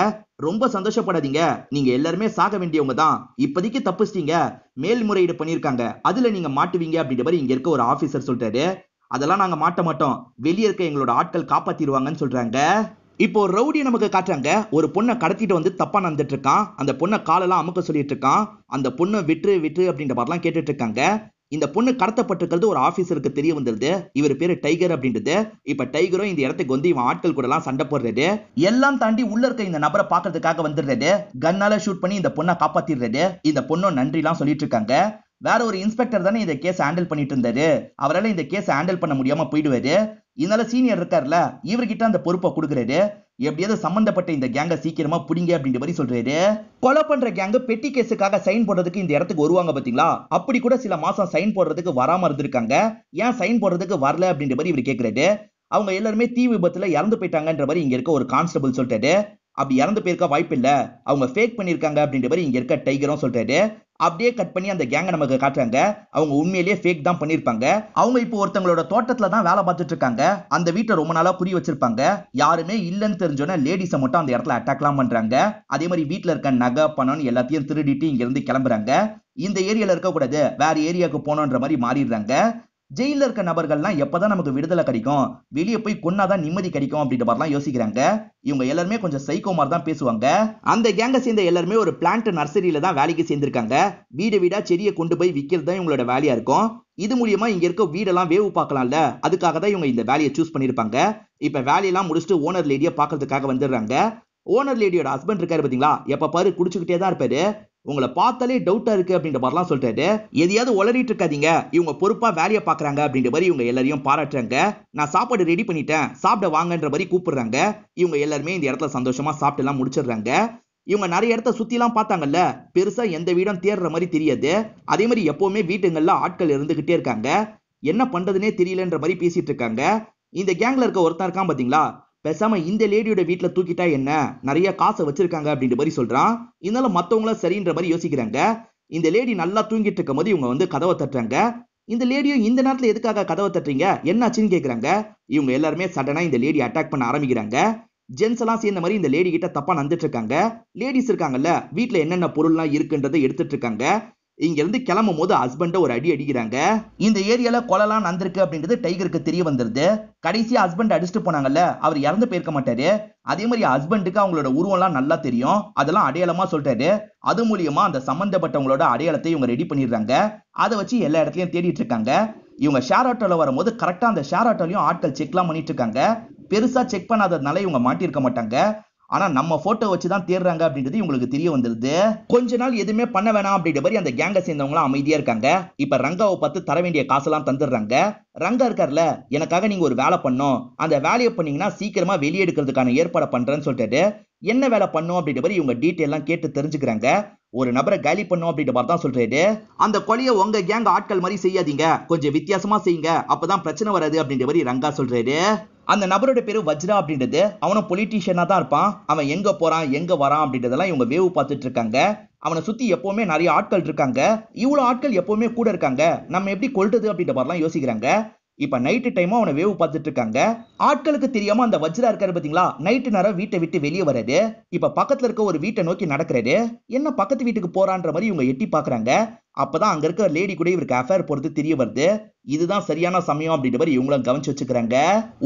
ரொம்ப சந்தோஷப்படாதீங்க நீங்க எல்லாருமே சாக வேண்டியவங்க தான் இப்போதைக்கு தப்பிச்சிட்டீங்க மேல்முறையீடு பண்ணியிருக்காங்க அதுல நீங்க மாட்டுவீங்க அப்படின்ற மாதிரி இங்க இருக்க ஒரு ஆபீசர் சொல்றாரு அதெல்லாம் நாங்க மாட்ட மாட்டோம் வெளியே இருக்க எங்களோட ஆட்கள் காப்பாத்திடுவாங்கன்னு சொல்றாங்க இப்போ ஒரு ரவுடி நமக்கு காட்டுறாங்க ஒரு பொண்ணை கடத்திட்டு வந்து தப்பா நடந்துட்டு இருக்கான் அந்த பொண்ணை காலெல்லாம் அமுக்க சொல்லிட்டு இருக்கான் அந்த பொண்ணை விட்டு விட்டு அப்படின்ற மாதிரிலாம் கேட்டுட்டு இருக்காங்க இந்த பொண்ணு கடத்தப்பட்டிருக்கிறது ஒரு ஆபீசருக்கு தெரிய வந்துருது இவர் பேரு டைகர் அப்படின்றது இப்ப டைகரும் இந்த இடத்துக்கு வந்து இவன் ஆட்கள் கூட எல்லாம் சண்டை போடுறது எல்லாம் தாண்டி உள்ள இருக்க இந்த நபரை பாக்குறதுக்காக வந்துடுறது கன்னால ஷூட் பண்ணி இந்த பொண்ணை காப்பாத்திடுறது இந்த பொண்ணும் நன்றி எல்லாம் சொல்லிட்டு இருக்காங்க வேற ஒரு இன்ஸ்பெக்டர் தானே இந்த கேஸ் ஹேண்டில் பண்ணிட்டு இருந்தாரு அவரால் இந்த கேஸ் ஹேண்டில் பண்ண முடியாம போயிடுவாரு இதனால சீனியர் இருக்காருல்ல இவர்கிட்ட அந்த பொறுப்பை கொடுக்குறாரு எப்படியாவது சம்பந்தப்பட்ட இந்த கேங்க சீக்கிரமா பிடிங்க அப்படின்ற மாதிரி சொல்றாரு கொலை பண்ற கேங்கு பெட்டி கேஸுக்காக சைன் போடுறதுக்கு இந்த இடத்துக்கு வருவாங்க பாத்தீங்களா அப்படி கூட சில மாசம் சைன் போடுறதுக்கு வராம இருந்திருக்காங்க ஏன் சைன் போடுறதுக்கு வரல அப்படின்ற மாதிரி இவர் கேட்கிறாரு அவங்க எல்லாருமே தீ விபத்துல இறந்து போயிட்டாங்கன்ற மாதிரி இங்க இருக்க ஒரு கான்ஸ்டபிள் சொல்றாரு அப்படி இறந்து போயிருக்க வாய்ப்பு இல்ல அவங்க ஃபேக் பண்ணிருக்காங்க அப்படின்ற மாதிரி இங்க இருக்க டைகரும் சொல்றாரு அப்படியே கட் பண்ணி அந்த கேங்கை நமக்கு காட்டுறாங்க அவங்க உண்மையிலேயே ஃபேக் தான் பண்ணியிருப்பாங்க அவங்க இப்போ ஒருத்தங்களோட தோட்டத்துல தான் வேலை பார்த்துட்டு இருக்காங்க அந்த வீட்டை ரொம்ப நாளா புரிய வச்சிருப்பாங்க யாருமே இல்லைன்னு தெரிஞ்சோன்னா லேடிஸை மட்டும் அந்த இடத்துல அட்டாக்லாம் பண்றாங்க அதே மாதிரி வீட்டில் இருக்க நகை பணம் எல்லாத்தையும் திருடிட்டு இங்கேருந்து கிளம்புறாங்க இந்த ஏரியால இருக்கக்கூடாது வேற ஏரியாவுக்கு போனோன்ற மாதிரி மாறிடுறாங்க ஜெயிலில் இருக்க நபர்கள்லாம் எப்பதான் நமக்கு விடுதலை கிடைக்கும் வெளியே போய் கொன்னாதான் நிம்மதி கிடைக்கும் அப்படின்ற மாதிரிலாம் யோசிக்கிறாங்க இவங்க எல்லாருமே கொஞ்சம் சைக்கோ மாதிரி தான் பேசுவாங்க அந்த கேங்க சேர்ந்த எல்லாருமே ஒரு பிளான்ட் நர்சரியில தான் வேலைக்கு சேர்ந்திருக்காங்க வீடு வீடா செடியை கொண்டு போய் விற்கிறது தான் இவங்களோட வேலையா இருக்கும் இது மூலியமா இங்க இருக்க வீடெல்லாம் வேவு பார்க்கலாம்ல அதுக்காக தான் இவங்க இந்த வேலையை சூஸ் பண்ணிருப்பாங்க இப்ப வேலையெல்லாம் முடிச்சுட்டு ஓனர் லேடியை பாக்குறதுக்காக வந்துடுறாங்க ஓனர் லேடியோட ஹஸ்பண்ட் இருக்காரு பாத்தீங்களா எப்ப பாரு குடிச்சுக்கிட்டே தான் இருப்பாரு உங்களை பார்த்தாலே டவுட்டா இருக்கு அப்படின்ற மாதிரிலாம் சொல்லிட்டாரு எதையாவது உளறிட்டு இருக்காதீங்க இவங்க பொறுப்பா வேலையை பாக்குறாங்க அப்படின்ற மாதிரி இவங்க எல்லாரையும் பாராட்டுறாங்க நான் சாப்பாடு ரெடி பண்ணிட்டேன் சாப்பிட வாங்கன்ற மாதிரி கூப்பிடுறாங்க இவங்க எல்லாருமே இந்த இடத்துல சந்தோஷமா சாப்பிட்டு எல்லாம் முடிச்சிடுறாங்க இவங்க நிறைய இடத்த எல்லாம் பார்த்தாங்கல்ல பெருசா எந்த வீடும் தேடுற மாதிரி தெரியாது அதே மாதிரி எப்பவுமே வீட்டுங்கள்ல ஆட்கள் இருந்துகிட்டே இருக்காங்க என்ன பண்றதுன்னே தெரியலன்ற மாதிரி பேசிட்டு இருக்காங்க இந்த கேங்ல இருக்க ஒருத்தன் இருக்கான் பாத்தீங்களா பேசாம இந்த லேடியோட வீட்டில் தூக்கிட்டா என்ன நிறைய காசை வச்சிருக்காங்க அப்படின்ற மாதிரி சொல்றான் இதனால மற்றவங்கள சரின்ற மாதிரி யோசிக்கிறாங்க இந்த லேடி நல்லா தூங்கிட்டு இருக்கும் போது இவங்க வந்து கதவை தட்டுறாங்க இந்த லேடியும் இந்த நேரத்தில் எதுக்காக கதவை தட்டுறீங்க என்னாச்சுன்னு கேட்குறாங்க இவங்க எல்லாருமே சடனாக இந்த லேடி அட்டாக் பண்ண ஆரம்பிக்கிறாங்க ஜென்ஸ் எல்லாம் சேர்ந்த மாதிரி இந்த லேடி கிட்ட தப்பா நடந்துட்டு இருக்காங்க லேடிஸ் இருக்காங்கல்ல வீட்டில் என்னென்ன பொருள்லாம் இருக்குன்றதை எடுத்துட்டு இருக்காங்க இங்கேருந்து கிளம்பும் போது ஹஸ்பண்டை ஒரு அடி அடிக்கிறாங்க இந்த ஏரியாவில் கொலலாம் நடந்திருக்கு அப்படின்றது டைகருக்கு தெரிய வந்துருது கடைசி ஹஸ்பண்ட் அடிச்சுட்டு போனாங்கல்ல அவர் இறந்து போயிருக்க மாட்டாரு அதே மாதிரி ஹஸ்பண்டுக்கு அவங்களோட உருவம்லாம் நல்லா தெரியும் அதெல்லாம் அடையாளமா சொல்றாரு அது மூலியமா அந்த சம்பந்தப்பட்டவங்களோட அடையாளத்தை இவங்க ரெடி பண்ணிடுறாங்க அதை வச்சு எல்லா இடத்துலயும் தேடிட்டு இருக்காங்க இவங்க ஷேர் ஆட்டோல வரும்போது கரெக்டா அந்த ஷேர் ஆட்டோலையும் ஆட்கள் செக்லாம் பண்ணிட்டு இருக்காங்க பெருசா செக் பண்ணாததுனால இவங்க மாட்டிருக்க மாட்டாங்க ஆனால் நம்ம ஃபோட்டோ வச்சு தான் தேடுறாங்க அப்படின்றது இவங்களுக்கு தெரிய வந்துருது கொஞ்ச நாள் எதுவுமே பண்ண வேணாம் அப்படின்ற மாதிரி அந்த கேங்கை சேர்ந்தவங்களாம் அமைதியாக இருக்காங்க இப்போ ரங்காவை பார்த்து தர வேண்டிய காசெல்லாம் தந்துடுறாங்க ரங்கா இருக்கார்ல எனக்காக நீங்கள் ஒரு வேலை பண்ணோம் அந்த வேலையை பண்ணீங்கன்னா சீக்கிரமாக வெளியே எடுக்கிறதுக்கான ஏற்பாடு பண்ணுறேன்னு சொல்லிட்டு என்ன வேலை பண்ணும் அப்படின்ற மாதிரி இவங்க டீட்டெயிலாம் கேட்டு தெரிஞ்சுக்கிறாங்க ஒரு நபரை காலி பண்ணும் அப்படின்ற மாதிரி தான் சொல்றாரு அந்த கொலையை உங்க கேங் ஆட்கள் மாதிரி செய்யாதீங்க கொஞ்சம் வித்தியாசமா செய்யுங்க அப்பதான் பிரச்சனை வராது அப்படின்ற மாதிரி ரங்கா சொல்றாரு அந்த நபரோட பேரு வஜ்ரா அப்படின்றது அவனும் பொலிட்டீஷியனா தான் இருப்பான் அவன் எங்க போறான் எங்க வரான் அப்படின்றதெல்லாம் இவங்க வேவு பார்த்துட்டு இருக்காங்க அவனை சுத்தி எப்பவுமே நிறைய ஆட்கள் இருக்காங்க இவ்வளவு ஆட்கள் எப்பவுமே கூட இருக்காங்க நம்ம எப்படி கொள்றது அப்படின்ற மாதிரிலாம் யோசிக்கிறாங்க இப்ப நைட்டு டைமும் அவனை வேவு பார்த்துட்டு இருக்காங்க ஆட்களுக்கு தெரியாம அந்த வஜ்ரா இருக்காரு பாத்தீங்களா நைட்டு நேரம் வீட்டை விட்டு வெளியே வராது இப்ப பக்கத்துல இருக்க ஒரு வீட்டை நோக்கி நடக்கிறது என்ன பக்கத்து வீட்டுக்கு போறான்ற மாதிரி இவங்க எட்டி பாக்குறாங்க அப்பதான் அங்க இருக்கிற லேடி கூட இவருக்கு அஃபேர் போறது தெரிய வருது இதுதான் சரியான சமயம் அப்படின்ற மாதிரி இவங்களும் கவனிச்சு வச்சுக்கிறாங்க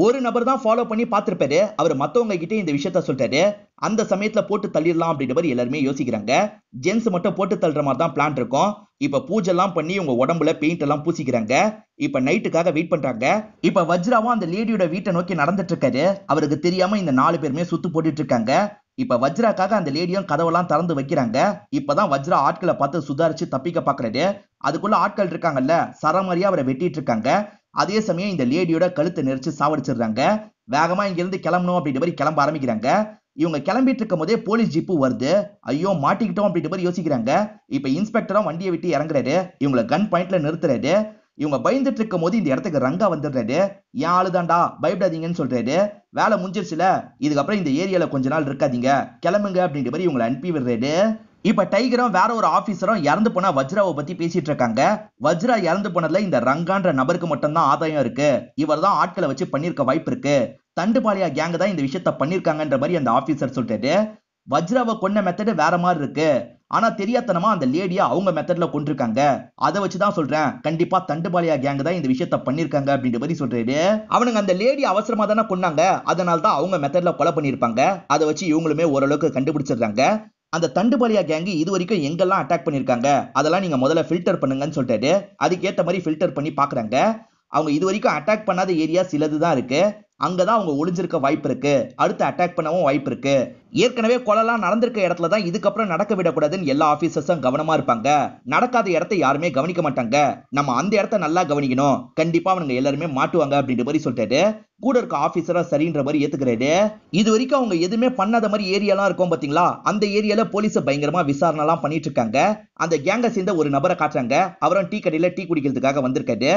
ஒரு நபர் தான் ஃபாலோ பண்ணி பார்த்துருப்பாரு அவர் மத்தவங்க கிட்டே இந்த விஷயத்த சொல்லிட்டாரு அந்த சமயத்துல போட்டு தள்ளிடலாம் அப்படின்ற மாதிரி எல்லாருமே யோசிக்கிறாங்க ஜென்ஸ் மட்டும் போட்டு தள்ளுற மாதிரி தான் பிளான் இருக்கும் இப்ப பூஜை எல்லாம் பண்ணி உங்க உடம்புல பெயிண்ட் எல்லாம் பூசிக்கிறாங்க இப்ப நைட்டுக்காக வெயிட் பண்றாங்க இப்ப வஜ்ராவும் அந்த லேடியோட வீட்டை நோக்கி நடந்துட்டு இருக்காரு அவருக்கு தெரியாம இந்த நாலு பேருமே சுத்து போட்டுட்டு இருக்காங்க இப்ப வஜ்ராக்காக அந்த லேடியும் கதவெல்லாம் திறந்து வைக்கிறாங்க இப்பதான் வஜ்ரா ஆட்களை பார்த்து சுதாரிச்சு தப்பிக்க பாக்குறது அதுக்குள்ள ஆட்கள் இருக்காங்கல்ல சரமாரியா அவரை வெட்டிட்டு இருக்காங்க அதே சமயம் இந்த லேடியோட கழுத்தை நெரிச்சு சாவடிச்சிடுறாங்க வேகமா இங்கிருந்து கிளம்பணும் அப்படின்ற மாதிரி கிளம்ப ஆரம்பிக்கிறாங்க இவங்க கிளம்பிட்டு இருக்கும் போதே போலீஸ் ஜிப்பு வருது ஐயோ மாட்டிக்கிட்டோம் அப்படின்ற மாதிரி யோசிக்கிறாங்க இப்ப இன்ஸ்பெக்டரும் வண்டியை விட்டு இறங்குறாரு இவங்களை கன் பாயிண்ட்ல நிறுத்துறாரு இவங்க பயந்துட்டு இருக்கும் போது இந்த இடத்துக்கு ரங்கா வந்துடுறாரு என் ஆளுதாண்டா பயப்படாதீங்கன்னு சொல்றாரு வேலை முடிஞ்சிருச்சுல இதுக்கப்புறம் இந்த ஏரியால கொஞ்ச நாள் இருக்காதீங்க கிளம்புங்க அப்படின்ற மாதிரி இவங்களை அனுப்பி விடுறாரு இப்ப டைகரும் வேற ஒரு ஆபீசரும் இறந்து போனா வஜ்ராவை பத்தி பேசிட்டு இருக்காங்க வஜ்ரா இறந்து போனதுல இந்த ரங்கான்ற நபருக்கு மட்டும்தான் ஆதாயம் இருக்கு இவர் தான் ஆட்களை வச்சு பண்ணிருக்க வாய்ப்பு இருக்கு தண்டுபாளையா கேங் தான் இந்த விஷயத்த பண்ணிருக்காங்கன்ற மாதிரி அந்த ஆபீசர் சொல்றாரு வஜ்ராவை கொன்ன மெத்தடு வேற மாதிரி இருக்கு ஆனா தெரியாதனமா அந்த லேடியா அவங்க மெத்தட்ல கொண்டிருக்காங்க அதை வச்சுதான் சொல்றேன் கண்டிப்பா தண்டுபாளியா கேங் தான் இந்த விஷயத்த பண்ணிருக்காங்க அப்படின்ற மாதிரி சொல்றாரு அவனுங்க அந்த லேடி அவசரமா தானே கொண்டாங்க அதனால தான் அவங்க மெத்தட்ல கொலை பண்ணிருப்பாங்க அதை வச்சு இவங்களுமே ஓரளவுக்கு கண்டுபிடிச்சிருக்காங்க அந்த தண்டுபாளியா கேங்கு இது வரைக்கும் எங்கெல்லாம் அட்டாக் பண்ணிருக்காங்க அதெல்லாம் நீங்க முதல்ல ஃபில்டர் பண்ணுங்கன்னு சொல்லிட்டாரு அதுக்கேற்ற மாதிரி ஃபில்டர் பண்ணி பாக்குறாங்க அவங்க இது வரைக்கும் அட்டாக் பண்ணாத ஏரியா சிலது தான் இருக்கு அங்கதான் அவங்க ஒளிஞ்சிருக்க வாய்ப்பு இருக்கு அடுத்து அட்டாக் பண்ணவும் வாய்ப்பு இருக்கு ஏற்கனவே கொலைலாம் நடந்திருக்க இடத்துல தான் இதுக்கப்புறம் நடக்க விடக்கூடாதுன்னு எல்லா ஆபீசர்ஸும் கவனமா இருப்பாங்க நடக்காத இடத்த யாருமே கவனிக்க மாட்டாங்க நம்ம அந்த இடத்த நல்லா கவனிக்கணும் கண்டிப்பா அவனுங்க எல்லாருமே மாட்டுவாங்க அப்படின்ற மாதிரி சொல்லிட்டு கூட இருக்க ஆபீசரா சரின்ற மாதிரி ஏத்துக்கிறாரு இது வரைக்கும் அவங்க எதுவுமே பண்ணாத மாதிரி ஏரியாலாம் இருக்கும் பாத்தீங்களா அந்த ஏரியால போலீஸ் பயங்கரமா விசாரணை எல்லாம் பண்ணிட்டு இருக்காங்க அந்த கேங்க சேர்ந்த ஒரு நபரை காட்டுறாங்க அவரும் டீ கடையில டீ குடிக்கிறதுக்காக வந்திருக்காரு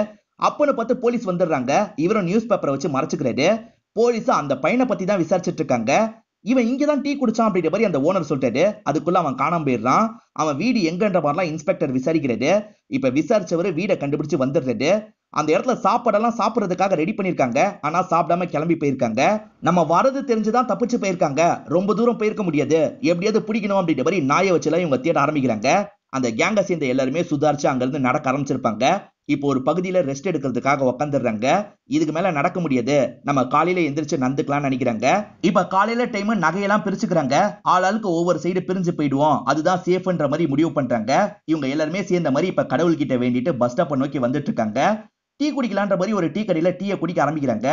அப்பனை பார்த்து போலீஸ் வந்துடுறாங்க இவரும் நியூஸ் பேப்பரை வச்சு மறைச்சுக்கிறாரு போலீஸ் அந்த பையனை பத்தி தான் விசாரிச்சுட்டு இருக்காங்க இவன் இங்க தான் டீ குடிச்சான் அப்படின்ற மாதிரி அந்த ஓனர் சொல்லிட்டாரு அதுக்குள்ள அவன் காணாம போயிடுறான் அவன் வீடு எங்கன்ற மாதிரிலாம் இன்ஸ்பெக்டர் விசாரிக்கிறது இப்ப விசாரிச்சவர் வீடை கண்டுபிடிச்சு வந்துடுறாரு அந்த இடத்துல சாப்பாடெல்லாம் சாப்பிட்றதுக்காக ரெடி பண்ணியிருக்காங்க ஆனா சாப்பிடாம கிளம்பி போயிருக்காங்க நம்ம வரது தெரிஞ்சுதான் தப்பிச்சு போயிருக்காங்க ரொம்ப தூரம் போயிருக்க முடியாது எப்படியாவது பிடிக்கணும் அப்படின்ற மாதிரி நாயை வச்சுலாம் இவங்க தேட ஆரம்பிக்கிறாங்க அந்த கேங்கை சேர்ந்த எல்லாருமே சுதாரிச்சு அங்கிருந்து நடக்க ஆரம்பிச்சிருப்பாங்க இப்போ ஒரு பகுதியில் ரெஸ்ட் எடுக்கிறதுக்காக உக்காந்துடுறாங்க இதுக்கு மேலே நடக்க முடியாது நம்ம காலையில் எந்திரிச்சு நந்துக்கலாம்னு நினைக்கிறாங்க இப்போ காலையில் டைம் நகையெல்லாம் பிரிச்சுக்கிறாங்க ஆளாளுக்கு ஒவ்வொரு சைடு பிரிஞ்சு போயிடுவோம் அதுதான் சேஃப்ன்ற மாதிரி முடிவு பண்ணுறாங்க இவங்க எல்லாருமே சேர்ந்த மாதிரி இப்போ கடவுள்கிட்ட வேண்டிட்டு பஸ் ஸ்டாப்பை நோக்கி வந்துட்டு இருக்காங்க டீ குடிக்கலான்ற மாதிரி ஒரு டீ கடையில் டீயை குடிக்க ஆரம்பிக்கிறாங்க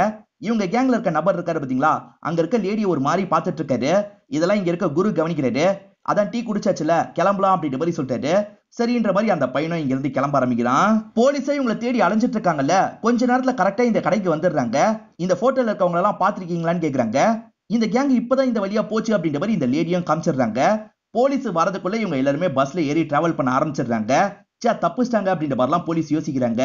இவங்க கேங்ல இருக்க நபர் இருக்காரு பார்த்தீங்களா அங்க இருக்க லேடி ஒரு மாதிரி பாத்துட்டு இருக்காரு இதெல்லாம் இங்க இருக்க குரு கவனிக்கிறாரு அதான் டீ குடிச்சாச்சுல கிளம்பலாம் அப்படின்ற மாதிரி சொல்லிட்டாரு சரின்ற மாதிரி அந்த பையனும் இங்கிருந்து கிளம்ப ஆரம்பிக்கிறான் போலீஸே இவங்களை தேடி அலைஞ்சிட்டு இருக்காங்கல்ல கொஞ்ச நேரத்துல கரெக்டா இந்த கடைக்கு வந்துடுறாங்க இந்த போட்டோல இருக்கவங்க எல்லாம் பாத்திருக்கீங்களான்னு கேக்குறாங்க இந்த கேங் இப்பதான் இந்த வழியா போச்சு அப்படின்ற மாதிரி இந்த லேடியும் காமிச்சிடுறாங்க போலீஸ் வரதுக்குள்ள இவங்க எல்லாருமே பஸ்ல ஏறி டிராவல் பண்ண ஆரம்பிச்சிடுறாங்க சே தப்புச்சிட்டாங்க அப்படின்ற மாதிரிலாம் போலீஸ் யோசிக்கிறாங்க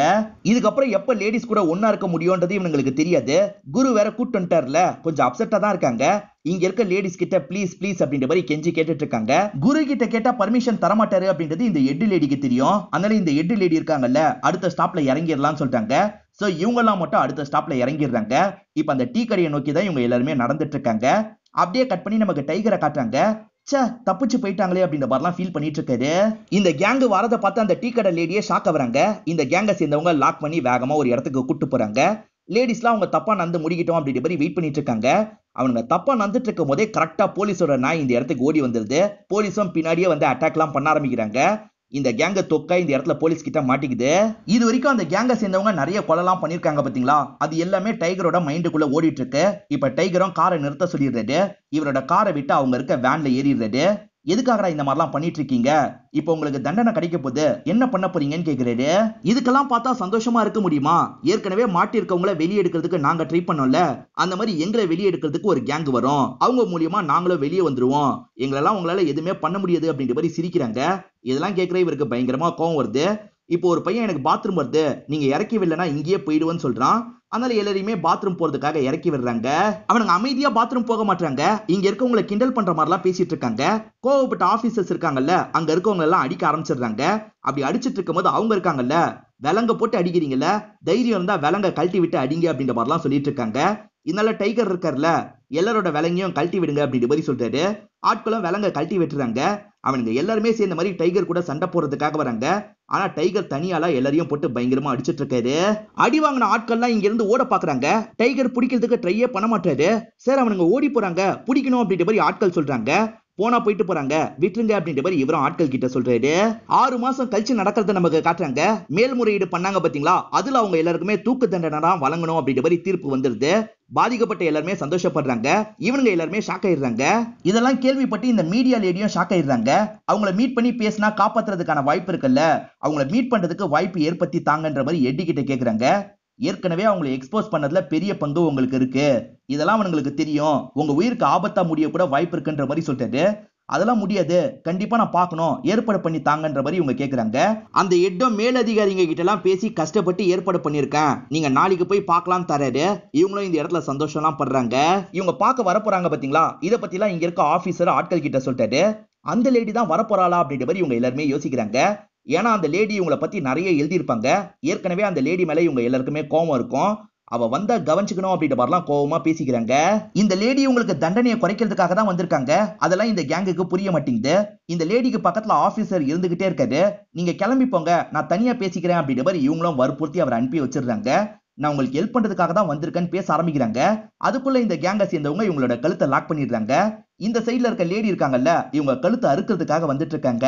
இதுக்கப்புறம் எப்ப லேடிஸ் கூட ஒன்னா இருக்க முடியும்ன்றது இவங்களுக்கு தெரியாது குரு வேற கூட்டு வந்துட்டார்ல கொஞ்சம் அப்செட்டா தான் இருக்காங்க இங்க இருக்க லேடிஸ் கிட்ட ப்ளீஸ் ப்ளீஸ் அப்படின்ற மாதிரி கெஞ்சி கேட்டுட்டு இருக்காங்க குரு கிட்ட கேட்டா பர்மிஷன் தரமாட்டாரு அப்படின்றது இந்த எட்டு லேடிக்கு தெரியும் அதனால இந்த எட்டு லேடி இருக்காங்கல்ல அடுத்த ஸ்டாப்ல இறங்கிடலாம்னு சொல்லிட்டாங்க ஸோ இவங்கெல்லாம் மட்டும் அடுத்த ஸ்டாப்ல இறங்கிடுறாங்க இப்போ அந்த டீ கடையை நோக்கி தான் இவங்க எல்லாருமே நடந்துட்டு இருக்காங்க அப்படியே கட் பண்ணி நமக்கு டைகரை காட்டுறாங்க சே தப்பிச்சு போயிட்டாங்களே அப்படின்ற மாதிரிலாம் ஃபீல் பண்ணிட்டு இருக்காரு இந்த கேங்கு வரதை பார்த்து அந்த டீ கடை லேடியே ஷாக் வராங்க இந்த கேங்கை சேர்ந்தவங்க லாக் பண்ணி வேகமா ஒரு இடத்துக்கு கூட்டு போறாங்க லேடிஸ்லாம் அவங்க தப்பா நந்து முடிக்கிட்டோம் அப்படின்ற மாதிரி வெயிட் பண்ணிட்டு இருக்காங்க அவங்க தப்பா நந்துட்டு இருக்கும் போதே கரெக்டா போலீஸோட நாய் இந்த இடத்துக்கு ஓடி வந்துருது போலீஸும் பின்னாடியே வந்து அட்டாக்லாம் பண்ண ஆரம்பிக்கிறாங்க இந்த கேங்க தொக்கை இந்த இடத்துல போலீஸ் கிட்ட மாட்டிக்குது இது வரைக்கும் அந்த கேங்க சேர்ந்தவங்க நிறைய கொலலாம் பண்ணிருக்காங்க பாத்தீங்களா அது எல்லாமே டைகரோட மைண்டுக்குள்ள ஓடிட்டு இருக்கு இப்ப டைகரும் காரை நிறுத்த சொல்லிடுறாரு இவரோட காரை விட்டு அவங்க இருக்க வேன்ல ஏறிடுறாரு எதுக்காகடா இந்த மாதிரிலாம் பண்ணிட்டு இருக்கீங்க இப்போ உங்களுக்கு தண்டனை கிடைக்க போகுது என்ன பண்ண போறீங்கன்னு கேக்குறாரு இதுக்கெல்லாம் பார்த்தா சந்தோஷமா இருக்க முடியுமா ஏற்கனவே மாட்டிருக்கவங்கள வெளியெடுக்கிறதுக்கு நாங்க ட்ரை பண்ணோம்ல அந்த மாதிரி எங்களை வெளியெடுக்கிறதுக்கு ஒரு கேங் வரும் அவங்க மூலியமா நாங்களும் வெளியே வந்துருவோம் எங்களெல்லாம் உங்களால எதுவுமே பண்ண முடியாது அப்படின்ற மாதிரி சிரிக்கிறாங்க இதெல்லாம் கேட்கிற இவருக்கு பயங்கரமா கோவம் வருது இப்போ ஒரு பையன் எனக்கு பாத்ரூம் வருது நீங்க இறக்கவில்லைன்னா இங்கேயே போயிடுவோன்னு சொல்றான் அதனால எல்லாரையுமே பாத்ரூம் போறதுக்காக இறக்கி விடுறாங்க அவனுங்க அமைதியா பாத்ரூம் போக மாட்டாங்க இங்க இருக்கவங்களை கிண்டல் பண்ற மாதிரி எல்லாம் பேசிட்டு இருக்காங்க கோவப்பட்ட ஆபீசர்ஸ் இருக்காங்கல்ல அங்க இருக்கவங்க எல்லாம் அடிக்க ஆரம்பிச்சிடுறாங்க அப்படி அடிச்சிட்டு இருக்கும் போது அவங்க இருக்காங்கல்ல விலங்க போட்டு அடிக்கிறீங்கல்ல தைரியம் இருந்தா விலங்க கழட்டி விட்டு அடிங்க அப்படின்ற மாதிரிலாம் சொல்லிட்டு இருக்காங்க இதனால டைகர் இருக்கார்ல எல்லாரோட விலங்கையும் கழட்டி விடுங்க அப்படின்ற மாதிரி சொல்றாரு ஆட்களும் விலங்க கழட்டி விட்டுறாங்க அவனுங்க எல்லாருமே சேர்ந்த மாதிரி டைகர் கூட சண்டை போடுறதுக்காக வராங்க ஆனா டைகர் தனியால எல்லாரையும் போட்டு பயங்கரமா அடிச்சிட்டு இருக்காரு அடி வாங்கின ஆட்கள்லாம் இங்க இருந்து ஓட பாக்குறாங்க டைகர் பிடிக்கிறதுக்கு ட்ரையே பண்ண மாட்டாரு சார் அவனுங்க ஓடி போறாங்க பிடிக்கணும் அப்படின்ற மாதிரி ஆட்கள் சொல்றாங்க போனா போயிட்டு போறாங்க விட்டுருங்க அப்படின்ற மாதிரி இவரும் ஆட்கள் கிட்ட சொல்றாரு ஆறு மாசம் கழிச்சு நடக்கிறத நமக்கு காட்டுறாங்க மேல்முறையீடு பண்ணாங்க பாத்தீங்களா அதுல அவங்க எல்லாருக்குமே தூக்கு தண்டனை தான் வழங்கணும் அப்படின்ற மாதிரி தீர்ப்பு வந்துருது பாதிக்கப்பட்ட எல்லாருமே சந்தோஷப்படுறாங்க இவனுங்க எல்லாருமே ஷாக் ஆயிடுறாங்க இதெல்லாம் கேள்விப்பட்டு இந்த மீடியா லேடியும் ஷாக் ஆயிடுறாங்க அவங்கள மீட் பண்ணி பேசினா காப்பாத்துறதுக்கான வாய்ப்பு இருக்குல்ல அவங்கள மீட் பண்றதுக்கு வாய்ப்பு ஏற்படுத்தி தாங்கன்ற மாதிரி எட்டி கிட்ட கேக்குறாங்க ஏற்கனவே அவங்களை எக்ஸ்போஸ் பண்ணதுல பெரிய பங்கு உங்களுக்கு இருக்கு இதெல்லாம் அவனுங்களுக்கு தெரியும் உங்க உயிருக்கு ஆபத்தா முடிய கூட வாய்ப்பு இருக்குன்ற மாதிரி சொல்லிட்டாரு அதெல்லாம் முடியாது கண்டிப்பா நான் பார்க்கணும் ஏற்பாடு பண்ணி தாங்கன்ற மாதிரி இவங்க கேட்குறாங்க அந்த எட்டம் மேலதிகாரிங்க கிட்ட எல்லாம் பேசி கஷ்டப்பட்டு ஏற்பாடு பண்ணியிருக்கேன் நீங்க நாளைக்கு போய் பார்க்கலாம் தராரு இவங்களும் இந்த இடத்துல சந்தோஷம்லாம் படுறாங்க இவங்க பார்க்க வரப்போறாங்க பாத்தீங்களா இதை எல்லாம் இங்க இருக்க ஆபீசர் ஆட்கள் கிட்ட சொல்லிட்டாரு அந்த லேடி தான் வரப்போறாளா அப்படின்ற மாதிரி இவங்க எல்லாருமே யோசிக்கிறாங்க ஏன்னா அந்த லேடி இவங்களை பத்தி நிறைய எழுதியிருப்பாங்க ஏற்கனவே அந்த லேடி மேல இவங்க எல்லாருக்குமே கோபம் இருக்கும் அவ வந்தா கவனிச்சுக்கணும் அப்படின்ற மாதிரிலாம் கோவமா பேசிக்கிறாங்க இந்த லேடி உங்களுக்கு தண்டனையை குறைக்கிறதுக்காக தான் வந்திருக்காங்க அதெல்லாம் இந்த கேங்குக்கு புரிய மாட்டேங்குது இந்த லேடிக்கு பக்கத்துல ஆபீசர் இருந்துகிட்டே இருக்காரு நீங்க கிளம்பி போங்க நான் தனியா பேசிக்கிறேன் அப்படின்ற மாதிரி இவங்களும் வற்புறுத்தி அவர் அனுப்பி வச்சிருக்காங்க நான் உங்களுக்கு ஹெல்ப் பண்றதுக்காக தான் வந்திருக்கேன்னு பேச ஆரம்பிக்கிறாங்க அதுக்குள்ள இந்த கேங்கை சேர்ந்தவங்க இவங்களோட கழுத்தை லாக் பண்ணிடுறாங்க இந்த சைடுல இருக்க லேடி இருக்காங்கல்ல இவங்க கழுத்தை அறுக்கிறதுக்காக வந்துட்டு இருக்காங்க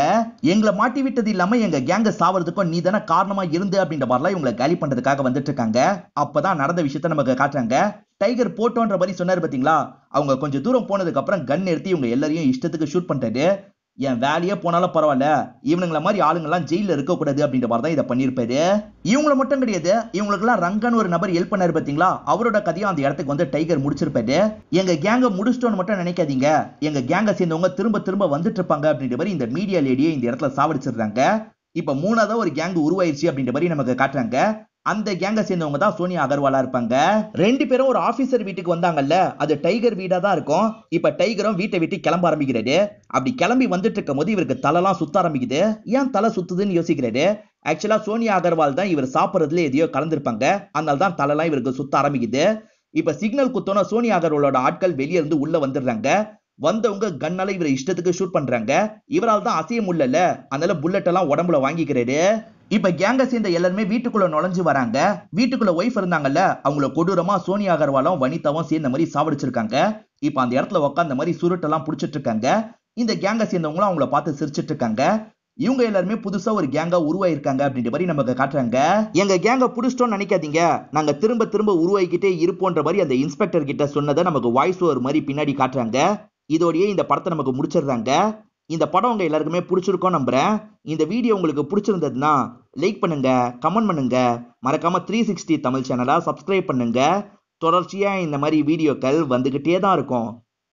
எங்களை மாட்டி விட்டது இல்லாம எங்க கேங்க சாவதுக்கும் நீ தானே காரணமா இருந்து அப்படின்ற மாதிரிலாம் இவங்களை காலி பண்றதுக்காக வந்துட்டு இருக்காங்க அப்பதான் நடந்த விஷயத்த நமக்கு காட்டுறாங்க டைகர் போட்டோன்ற மாதிரி சொன்னார் பாத்தீங்களா அவங்க கொஞ்சம் தூரம் போனதுக்கு அப்புறம் கன் எடுத்து இவங்க எல்லாரையும் இஷ்டத்துக்கு ஷூட் பண்றாரு என் வேலையே போனாலும் பரவாயில்ல இவனுங்கள மாதிரி ஆளுங்கெல்லாம் ஜெயிலில் இருக்கக்கூடாது அப்படின்ற மாதிரி தான் இதை பண்ணியிருப்பாரு இவங்களை மட்டும் கிடையாது இவங்களுக்குலாம் ரங்கன் ஒரு நபர் ஹெல்ப் பண்ணாரு பார்த்தீங்களா அவரோட கதையும் அந்த இடத்துக்கு வந்து டைகர் முடிச்சிருப்பாரு எங்க கேங்கை முடிச்சிட்டோன்னு மட்டும் நினைக்காதீங்க எங்க கேங்கை சேர்ந்தவங்க திரும்ப திரும்ப வந்துட்டு இருப்பாங்க அப்படின்ற மாதிரி இந்த மீடியா லேடியை இந்த இடத்துல சாவடிச்சிடுறாங்க இப்போ மூணாவதாக ஒரு கேங் உருவாயிருச்சு அப்படின்ற மாதிரி நமக்கு காட்டுறாங்க அந்த கேங்க சேர்ந்தவங்க தான் சோனியா அகர்வாலா இருப்பாங்க ரெண்டு பேரும் ஒரு ஆபீசர் வீட்டுக்கு வந்தாங்கல்ல அது டைகர் வீடா தான் இருக்கும் இப்ப டைகரும் வீட்டை விட்டு கிளம்ப ஆரம்பிக்கிறாரு அப்படி கிளம்பி வந்துட்டு இருக்கும் போது இவருக்கு தலைலாம் சுத்த ஆரம்பிக்குது ஏன் தலை சுத்துதுன்னு யோசிக்கிறாரு ஆக்சுவலா சோனியா அகர்வால் தான் இவர் சாப்பிட்றதுல எதையோ கலந்துருப்பாங்க அதனால தான் தலைலாம் இவருக்கு சுத்த ஆரம்பிக்குது இப்ப சிக்னல் குத்தோன்னா சோனியா அகர்வாலோட ஆட்கள் வெளியே இருந்து உள்ள வந்துடுறாங்க வந்தவங்க கண்ணால இவரை இஷ்டத்துக்கு ஷூட் பண்றாங்க இவரால் தான் அசையம் முடியல அதனால புல்லட் எல்லாம் உடம்புல வாங்கிக்கிறாரு இப்ப கேங்க சேர்ந்த எல்லாருமே வீட்டுக்குள்ள நுழைஞ்சு வராங்க வீட்டுக்குள்ள ஒய்ஃப் இருந்தாங்கல்ல அவங்கள கொடூரமா சோனியா அகர்வாலும் வனிதாவும் சேர்ந்த மாதிரி சாவடிச்சிருக்காங்க இப்ப அந்த இடத்துல உட்காந்த மாதிரி சுருட்டெல்லாம் புடிச்சிட்டு இருக்காங்க இந்த கேங்க சேர்ந்தவங்களும் அவங்கள பார்த்து சிரிச்சிட்டு இருக்காங்க இவங்க எல்லாருமே புதுசா ஒரு கேங்கா உருவாயிருக்காங்க அப்படின்ற மாதிரி நமக்கு காட்டுறாங்க எங்க கேங்க புடிச்சிட்டோம்னு நினைக்காதீங்க நாங்க திரும்ப திரும்ப உருவாக்கிட்டே இருப்போன்ற மாதிரி அந்த இன்ஸ்பெக்டர் கிட்ட சொன்னதை நமக்கு வாய்ஸ் ஓவர் மாதிரி பின்னாடி காட்டுறாங்க இதோடயே இந்த படத்தை நமக்கு முடிச்சிடுறாங்க இந்த படம் உங்கள் எல்லாருக்குமே பிடிச்சிருக்கோம் நம்புகிறேன் இந்த வீடியோ உங்களுக்கு பிடிச்சிருந்ததுன்னா லைக் பண்ணுங்கள் கமெண்ட் பண்ணுங்கள் மறக்காமல் த்ரீ சிக்ஸ்டி தமிழ் சேனலாக சப்ஸ்கிரைப் பண்ணுங்கள் தொடர்ச்சியாக இந்த மாதிரி வீடியோக்கள் வந்துக்கிட்டே தான் இருக்கும்